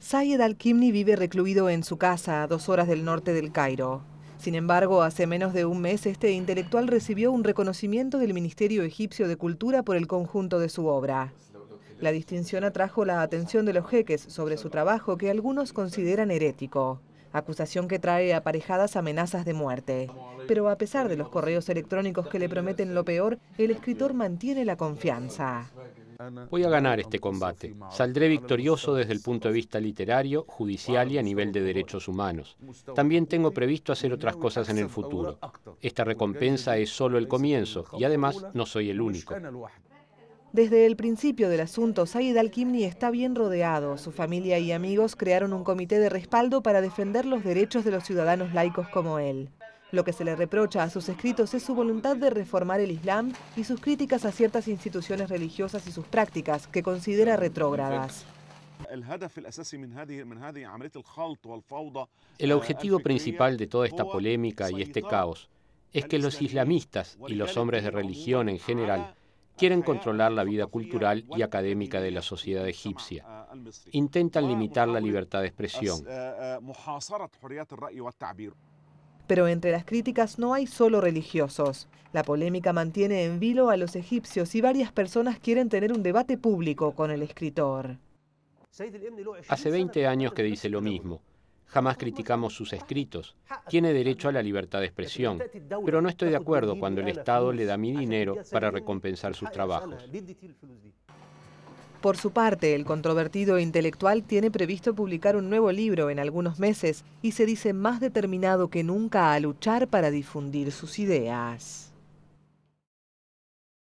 Sayed al-Kimni vive recluido en su casa a dos horas del norte del Cairo. Sin embargo, hace menos de un mes este intelectual recibió un reconocimiento del Ministerio Egipcio de Cultura por el conjunto de su obra. La distinción atrajo la atención de los jeques sobre su trabajo que algunos consideran herético, acusación que trae aparejadas amenazas de muerte. Pero a pesar de los correos electrónicos que le prometen lo peor, el escritor mantiene la confianza. Voy a ganar este combate. Saldré victorioso desde el punto de vista literario, judicial y a nivel de derechos humanos. También tengo previsto hacer otras cosas en el futuro. Esta recompensa es solo el comienzo y además no soy el único. Desde el principio del asunto, Said al-Kimni está bien rodeado. Su familia y amigos crearon un comité de respaldo para defender los derechos de los ciudadanos laicos como él. Lo que se le reprocha a sus escritos es su voluntad de reformar el Islam y sus críticas a ciertas instituciones religiosas y sus prácticas que considera retrógradas. El eh, objetivo principal de toda esta polémica y este caos es que los islamistas y los hombres de religión en general quieren controlar la vida cultural y académica de la sociedad egipcia. Intentan limitar la libertad de expresión. Eh, eh, pero entre las críticas no hay solo religiosos. La polémica mantiene en vilo a los egipcios y varias personas quieren tener un debate público con el escritor. Hace 20 años que dice lo mismo. Jamás criticamos sus escritos. Tiene derecho a la libertad de expresión. Pero no estoy de acuerdo cuando el Estado le da mi dinero para recompensar sus trabajos. Por su parte, el controvertido intelectual tiene previsto publicar un nuevo libro en algunos meses y se dice más determinado que nunca a luchar para difundir sus ideas.